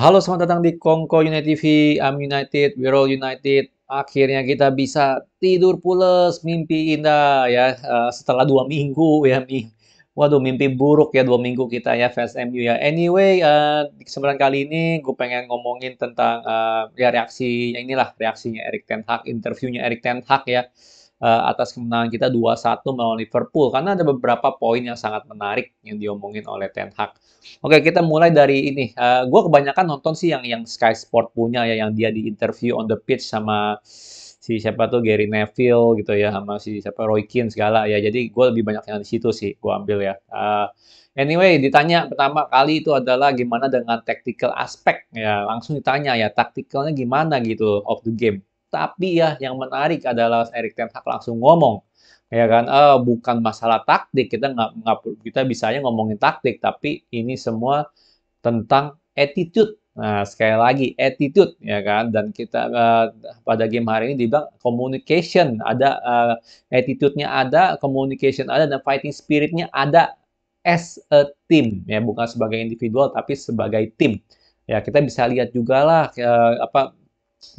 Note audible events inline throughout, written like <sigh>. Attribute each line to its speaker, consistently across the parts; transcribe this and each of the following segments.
Speaker 1: Halo, selamat datang di Kongko United TV. I'm United, we're all United. Akhirnya kita bisa tidur pulas, mimpi indah ya. Eh, setelah dua minggu ya, waduh mimpi buruk ya dua minggu kita ya fans MU ya. Anyway, eh, di kesempatan kali ini gue pengen ngomongin tentang eh, ya reaksi ya inilah reaksinya Erik Ten Hag, interviewnya Erik Ten Hag ya uh, atas kemenangan kita 2-1 melawan Liverpool karena ada beberapa poin yang sangat menarik yang diomongin oleh Ten Hag. Oke, kita mulai dari ini. Uh, eh, gue kebanyakan nonton sih yang yang Sky Sport punya ya yang dia di interview on the pitch sama si siapa tuh Gary Neville gitu ya sama si siapa Roy Keane segala ya. Jadi gue lebih banyak yang di situ sih gue ambil ya. Uh, Anyway, ditanya pertama kali itu adalah gimana dengan tactical aspect ya. Langsung ditanya ya, tacticalnya gimana gitu of the game. Tapi ya yang menarik adalah Erik Ten Hag langsung ngomong ya kan eh, bukan masalah taktik kita nggak nggak kita bisanya ngomongin taktik tapi ini semua tentang attitude nah sekali lagi attitude ya kan dan kita uh, pada game hari ini dibilang communication ada uh, attitude-nya ada communication ada dan fighting spirit-nya ada as a team ya bukan sebagai individual tapi sebagai tim ya kita bisa lihat juga lah apa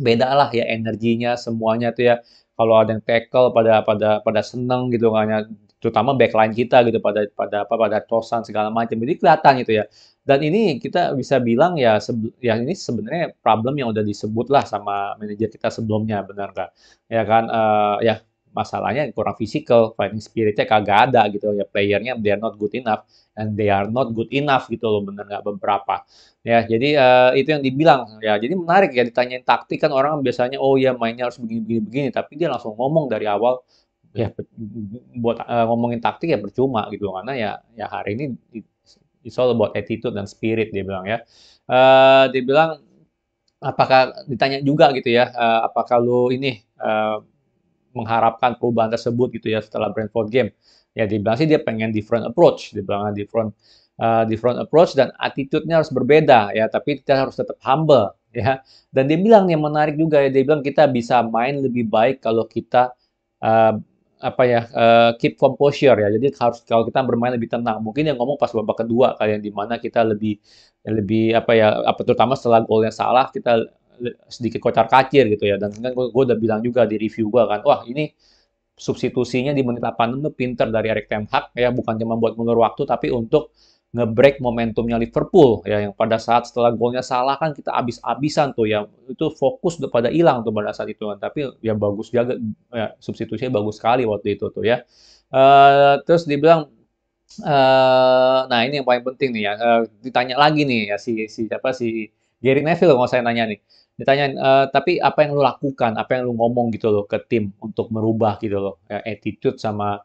Speaker 1: beda lah ya energinya semuanya tuh ya kalau ada yang tackle pada pada pada seneng gitu hanya terutama backline kita gitu pada pada apa pada tosan segala macam jadi kelihatan gitu ya dan ini kita bisa bilang ya ya ini sebenarnya problem yang udah disebut lah sama manajer kita sebelumnya benar nggak ya kan uh, ya masalahnya kurang fisikal, fighting spiritnya kagak ada gitu ya playernya they are not good enough and they are not good enough gitu loh bener nggak beberapa ya jadi uh, itu yang dibilang ya jadi menarik ya ditanyain taktik kan orang biasanya oh ya mainnya harus begini begini begini tapi dia langsung ngomong dari awal ya buat uh, ngomongin taktik ya percuma gitu karena ya ya hari ini it's all about attitude dan spirit dia bilang ya uh, dia bilang apakah ditanya juga gitu ya uh, apakah lu ini uh, mengharapkan perubahan tersebut gitu ya setelah Brentford game. Ya dibilang sih dia pengen different approach, dibilang different uh, different approach dan attitude-nya harus berbeda ya, tapi kita harus tetap humble ya. Dan dia bilang yang menarik juga ya, dia bilang kita bisa main lebih baik kalau kita uh, apa ya uh, keep composure ya. Jadi harus kalau kita bermain lebih tenang. Mungkin yang ngomong pas babak kedua kalian di mana kita lebih lebih apa ya apa terutama setelah golnya salah kita sedikit kocar kacir gitu ya dan kan gue, udah bilang juga di review gue kan wah ini substitusinya di menit 8 tuh pinter dari Erik Ten Hag ya bukan cuma buat mengurus waktu tapi untuk ngebreak momentumnya Liverpool ya yang pada saat setelah golnya salah kan kita abis-abisan tuh ya itu fokus udah pada hilang tuh pada saat itu kan tapi ya bagus jaga ya, substitusinya bagus sekali waktu itu tuh ya uh, terus dibilang uh, nah ini yang paling penting nih ya uh, ditanya lagi nih ya si si siapa si Gary Neville kalau saya nanya nih ditanyain e, eh, tapi apa yang lu lakukan apa yang lu ngomong gitu loh ke tim untuk merubah gitu loh ya, attitude sama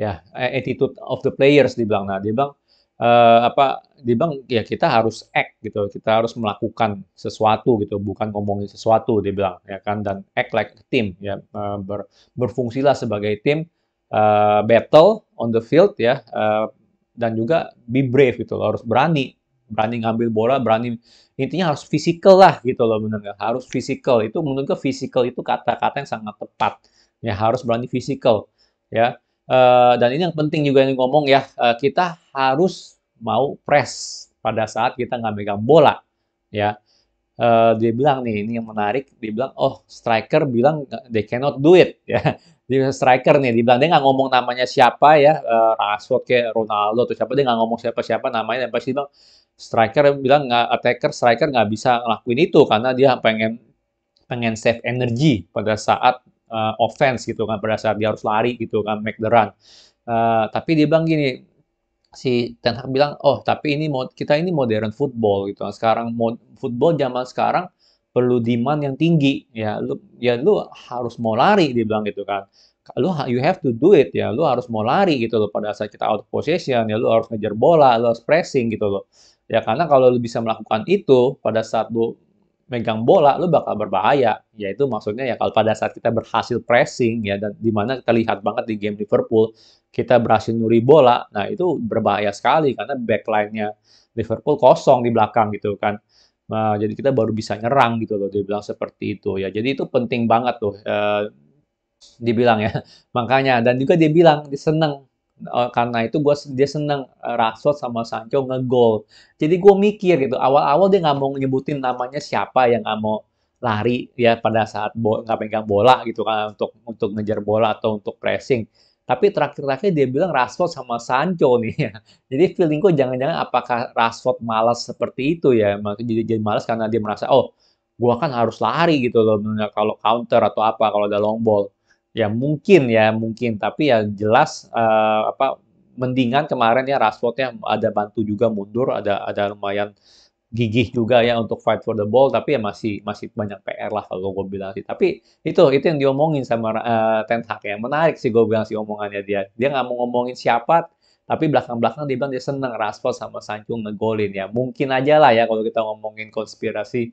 Speaker 1: ya eh, attitude of the players dibilang nah dia bilang e, apa dia bilang ya kita harus act gitu kita harus melakukan sesuatu gitu bukan ngomongin sesuatu dia bilang ya kan dan act like a team ya ber, berfungsilah sebagai tim uh, battle on the field ya uh, dan juga be brave gitu loh, harus berani berani ngambil bola, berani intinya harus fisikal lah gitu loh bener nggak? Harus fisikal itu menurut gue fisikal itu kata-kata yang sangat tepat ya harus berani fisikal ya. Uh, dan ini yang penting juga yang ngomong ya uh, kita harus mau press pada saat kita nggak megang bola ya. Uh, dia bilang nih ini yang menarik dia bilang oh striker bilang they cannot do it <laughs> ya dia striker nih dibilang dia nggak ngomong namanya siapa ya uh, Rashford kayak Ronaldo atau siapa dia nggak ngomong siapa siapa namanya dan pasti bilang striker bilang nggak attacker striker nggak bisa ngelakuin itu karena dia pengen pengen save energy pada saat uh, offense gitu kan pada saat dia harus lari gitu kan make the run uh, tapi dia bilang gini si Ten Hag bilang oh tapi ini mod kita ini modern football gitu kan sekarang mod football zaman sekarang perlu demand yang tinggi ya lu ya lu harus mau lari dia bilang gitu kan lu you have to do it ya lu harus mau lari gitu loh pada saat kita out of possession ya lu harus ngejar bola lu harus pressing gitu loh Ya karena kalau lu bisa melakukan itu pada saat lu megang bola, lu bakal berbahaya. Yaitu maksudnya ya kalau pada saat kita berhasil pressing ya dan dimana kita lihat banget di game Liverpool kita berhasil nyuri bola, nah itu berbahaya sekali karena backline-nya Liverpool kosong di belakang gitu kan. Nah, jadi kita baru bisa nyerang gitu loh, dibilang seperti itu ya. Jadi itu penting banget tuh, eh, dibilang ya. <laughs> Makanya, dan juga dia bilang, dia seneng Eh, karena itu gue dia seneng uh, eh, Rashford sama Sancho ngegol jadi gue mikir gitu awal-awal dia nggak mau nyebutin namanya siapa yang nggak mau lari ya pada saat nggak pegang bola gitu kan untuk untuk ngejar bola atau untuk pressing tapi terakhir-terakhir dia bilang Rashford sama Sancho nih ya. <laughs> Jadi feeling gue jangan-jangan apakah Rashford malas seperti itu ya. Jadi jadi malas karena dia merasa oh gue kan harus lari gitu loh kalau counter atau apa kalau ada long ball ya mungkin ya mungkin tapi ya jelas uh, apa mendingan kemarin ya Rashfordnya ada bantu juga mundur ada ada lumayan gigih juga ya untuk fight for the ball tapi ya masih masih banyak PR lah kalau gue bilang sih tapi itu itu yang diomongin sama uh, Ten Hag ya menarik sih gue bilang sih omongannya dia dia nggak mau ngomongin siapa tapi belakang-belakang dia bilang dia seneng Rashford sama Sancho ngegolin ya. Mungkin aja lah ya kalau kita ngomongin konspirasi.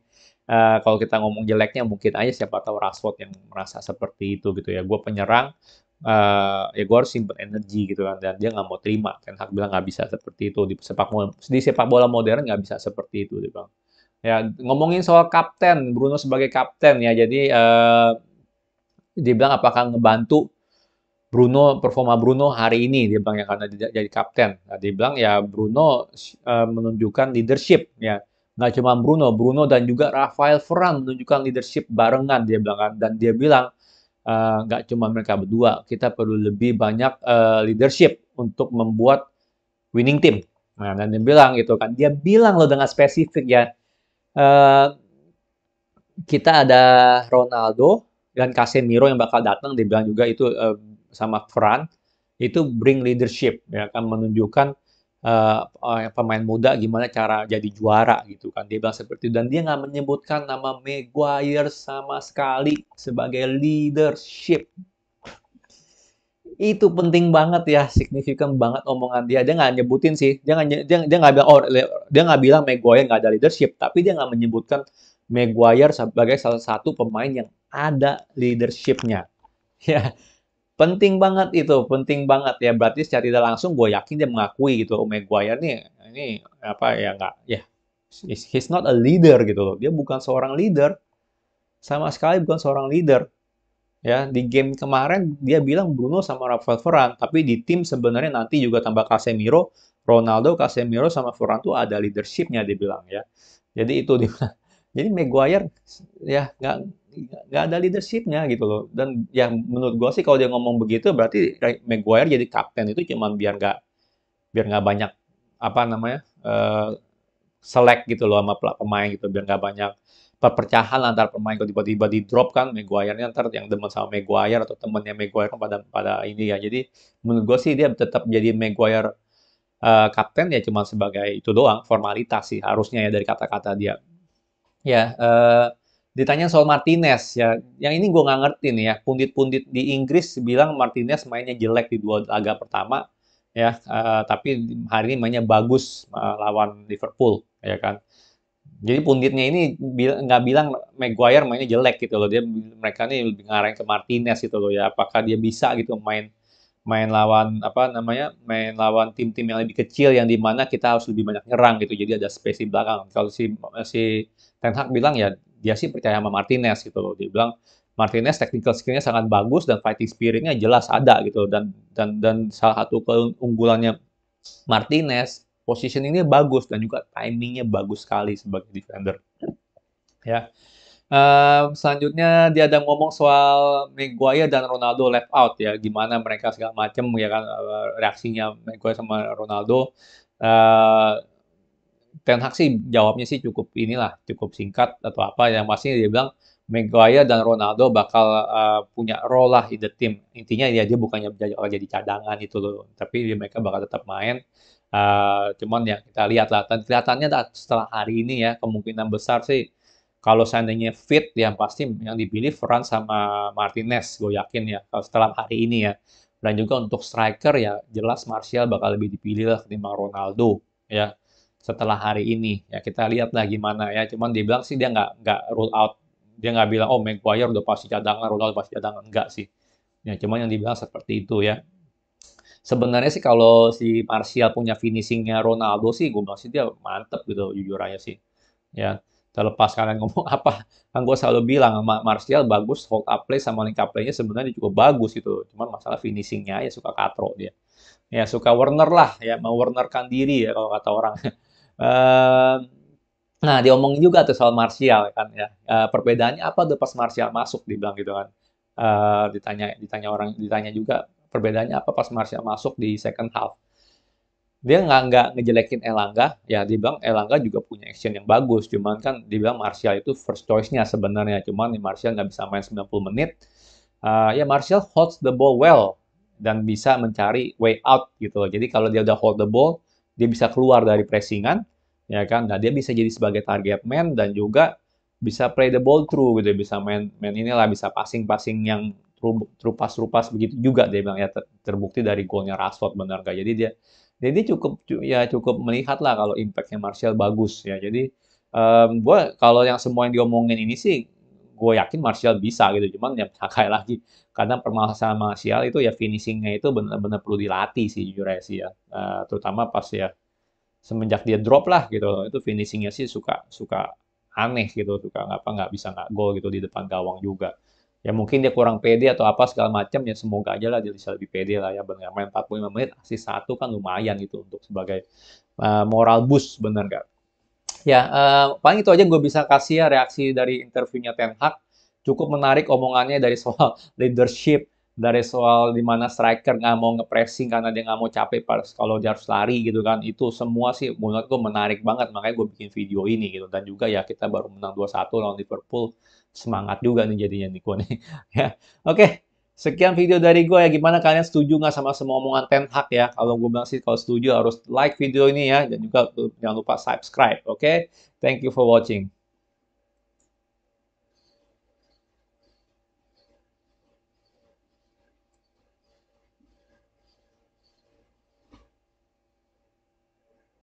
Speaker 1: Uh, kalau kita ngomong jeleknya mungkin aja siapa tahu Rashford yang merasa seperti itu gitu ya. Gue penyerang, uh, ya gue harus simpen energi gitu kan. Dan dia nggak mau terima. Ten Hag bilang nggak bisa seperti itu. Di sepak, di sepak bola modern nggak bisa seperti itu. Dia bilang. Ya, ngomongin soal kapten, Bruno sebagai kapten ya. Jadi uh, bilang apakah ngebantu Bruno performa Bruno hari ini dia bilang ya karena dia, jadi kapten. Nah, dia bilang ya Bruno uh, menunjukkan leadership ya. Nggak cuma Bruno, Bruno dan juga Rafael Ferran menunjukkan leadership barengan dia bilang kan. Dan dia bilang uh, nggak cuma mereka berdua, kita perlu lebih banyak uh, leadership untuk membuat winning team. Nah, dan dia bilang gitu kan. Dia bilang loh dengan spesifik ya. Uh, kita ada Ronaldo dan Casemiro yang bakal datang. Dia bilang juga itu uh, sama Fran itu bring leadership ya kan menunjukkan uh, pemain muda gimana cara jadi juara gitu kan dia bilang seperti itu dan dia nggak menyebutkan nama Maguire sama sekali sebagai leadership itu penting banget ya signifikan banget omongan dia dia nggak nyebutin sih dia nggak dia dia nggak bilang oh, dia nggak bilang Maguire nggak ada leadership tapi dia nggak menyebutkan Maguire sebagai salah satu pemain yang ada leadershipnya <laughs> ya Penting banget itu, penting banget ya. Berarti secara tidak langsung gue yakin dia mengakui gitu. Oh Maguire nih, ini apa ya nggak, ya yeah. he's not a leader gitu loh. Dia bukan seorang leader, sama sekali bukan seorang leader. Ya di game kemarin dia bilang Bruno sama Rafael Varane, tapi di tim sebenarnya nanti juga tambah Casemiro, Ronaldo, Casemiro sama Varane tuh ada leadershipnya dia bilang ya. Jadi itu dia. Jadi Maguire ya nggak nggak ada leadershipnya gitu loh dan ya menurut gue sih kalau dia ngomong begitu berarti Maguire jadi kapten itu cuman biar nggak biar nggak banyak apa namanya uh, eh, select gitu loh sama pemain gitu biar nggak banyak perpecahan antar pemain kalau tiba-tiba di drop kan Maguire nya ntar yang demen sama Maguire atau temennya Maguire pada pada ini ya jadi menurut gue sih dia tetap jadi Maguire uh, kapten ya cuma sebagai itu doang formalitas sih harusnya ya dari kata-kata dia ya uh, Ditanya soal Martinez ya, yang ini gue nggak ngerti nih ya. Pundit-pundit di Inggris bilang Martinez mainnya jelek di dua laga pertama ya, uh, tapi hari ini mainnya bagus uh, lawan Liverpool ya kan. Jadi punditnya ini nggak bilang Maguire mainnya jelek gitu loh. Dia mereka nih lebih ngarahin ke Martinez gitu loh ya. Apakah dia bisa gitu main main lawan apa namanya main lawan tim-tim yang lebih kecil yang dimana kita harus lebih banyak nyerang gitu jadi ada space di belakang kalau si si Ten Hag bilang ya dia sih percaya sama Martinez gitu loh. Dia bilang Martinez technical skillnya sangat bagus dan fighting spiritnya jelas ada gitu dan dan dan salah satu keunggulannya Martinez position ini bagus dan juga timingnya bagus sekali sebagai defender ya uh, selanjutnya dia ada ngomong soal Maguire dan Ronaldo left out ya gimana mereka segala macam ya kan reaksinya Maguire sama Ronaldo uh, Ten Hag sih jawabnya sih cukup inilah, cukup singkat atau apa. Yang pasti dia bilang Maguire dan Ronaldo bakal uh, punya role lah di the team. Intinya ya dia bukannya jadi, oh, jadi cadangan itu loh, tapi dia, mereka bakal tetap main. Uh, cuman ya kita lihat lah. Dan kelihatannya setelah hari ini ya kemungkinan besar sih kalau seandainya fit yang pasti yang dipilih Fran sama Martinez, gue yakin ya kalau setelah hari ini ya. Dan juga untuk striker ya jelas Martial bakal lebih dipilih lah ketimbang Ronaldo ya setelah hari ini ya kita lihatlah gimana ya cuman dia bilang sih dia nggak nggak rule out dia nggak bilang oh Maguire udah pasti cadangan rule out pasti cadangan enggak sih ya cuman yang dibilang seperti itu ya sebenarnya sih kalau si Martial punya finishingnya Ronaldo sih gue bilang sih dia mantep gitu jujur aja sih ya terlepas kalian ngomong <laughs> apa kan gue selalu bilang sama Martial bagus hold up play sama link up play sebenarnya juga bagus gitu cuman masalah finishingnya ya suka katro dia ya suka Werner lah ya mau warnerkan diri ya kalau kata orang <laughs> Uh, nah, diomongin juga tuh soal Martial kan ya. Uh, perbedaannya apa tuh pas Martial masuk dibilang gitu kan. Uh, ditanya ditanya orang ditanya juga perbedaannya apa pas Martial masuk di second half dia nggak nggak ngejelekin Elangga ya dibilang Elangga juga punya action yang bagus cuman kan dibilang Martial itu first choice-nya sebenarnya cuman nih Martial nggak bisa main 90 menit uh, ya Martial holds the ball well dan bisa mencari way out gitu loh jadi kalau dia udah hold the ball dia bisa keluar dari pressingan ya kan nah dia bisa jadi sebagai target man dan juga bisa play the ball through gitu ya. bisa main main inilah bisa passing passing yang terupas terupas begitu juga dia bilang ya terbukti dari golnya Rashford benar gak jadi dia jadi cukup ya cukup melihat lah kalau impactnya Martial bagus ya jadi um, mmm, gue kalau yang semua yang diomongin ini sih gue yakin Martial bisa gitu cuman ya <laughs> kayak lagi karena permasalahan Martial itu ya finishingnya itu benar-benar perlu dilatih sih jujur aja sih ya uh, terutama pas ya semenjak dia drop lah gitu loh, itu finishingnya sih suka suka aneh gitu suka apa nggak bisa nggak gol gitu di depan gawang juga ya mungkin dia kurang pede atau apa segala macam ya semoga aja lah dia bisa lebih pede lah ya benar main 45 menit asis satu kan lumayan gitu untuk sebagai uh, moral boost bener nggak ya uh, paling itu aja gue bisa kasih ya reaksi dari interviewnya Ten Hag cukup menarik omongannya dari soal <laughs> leadership dari soal dimana striker nggak mau ngepressing karena dia nggak mau capek pas kalau dia harus lari gitu kan itu semua sih menurut gue menarik banget makanya gue bikin video ini gitu dan juga ya kita baru menang 2-1 lawan Liverpool semangat juga nih jadinya nih gue nih <laughs> ya oke okay. Sekian video dari gue ya, gimana kalian setuju nggak sama semua omongan Ten Hag ya? Kalau gue bilang sih kalau setuju harus like video ini ya, dan juga jangan lupa subscribe, oke? Okay? Thank you for watching.